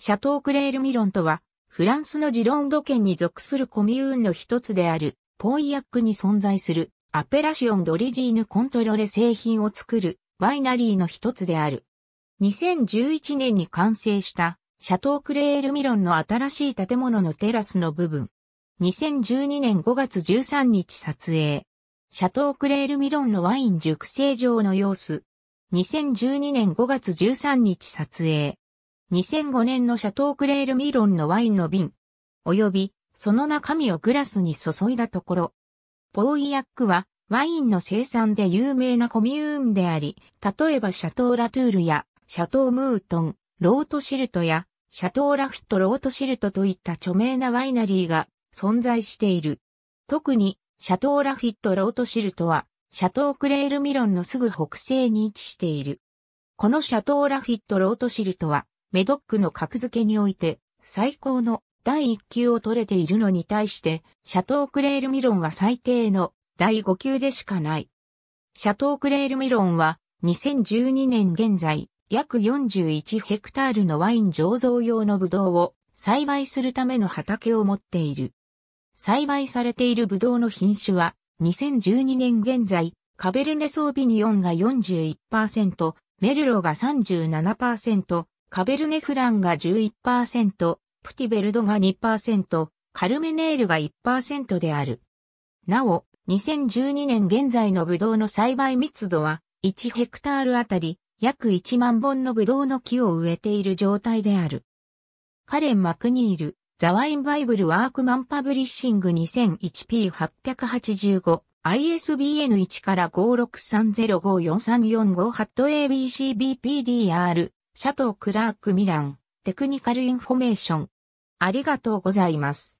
シャトークレールミロンとは、フランスのジロンド県に属するコミューンの一つである、ポイヤックに存在する、アペラシオンドリジーヌコントロレ製品を作る、ワイナリーの一つである。2011年に完成した、シャトークレールミロンの新しい建物のテラスの部分。2012年5月13日撮影。シャトークレールミロンのワイン熟成場の様子。2012年5月13日撮影。2005年のシャトークレールミロンのワインの瓶、及びその中身をグラスに注いだところ、ポーイヤックはワインの生産で有名なコミューンであり、例えばシャトーラトゥールやシャトームートン、ロートシルトやシャトーラフットロートシルトといった著名なワイナリーが存在している。特にシャトーラフィットロートシルトはシャトークレールミロンのすぐ北西に位置している。このシャトーラフィットロートシルトはメドックの格付けにおいて最高の第1級を取れているのに対して、シャトークレールミロンは最低の第5級でしかない。シャトークレールミロンは2012年現在約41ヘクタールのワイン醸造用のブドウを栽培するための畑を持っている。栽培されているブドウの品種は2012年現在カベルネソービニオンが41%、メルロが37%、カベルネフランが11%、プティベルドが2%、カルメネールが1%である。なお、2012年現在のブドウの栽培密度は、1ヘクタールあたり約1万本のブドウの木を植えている状態である。カレン・マクニール、ザ・ワイン・バイブル・ワークマン・パブリッシング 2001P885 ISBN1 から563054345ハット ABCBPDR シャトー・クラーク・ミラン、テクニカル・インフォメーション。ありがとうございます。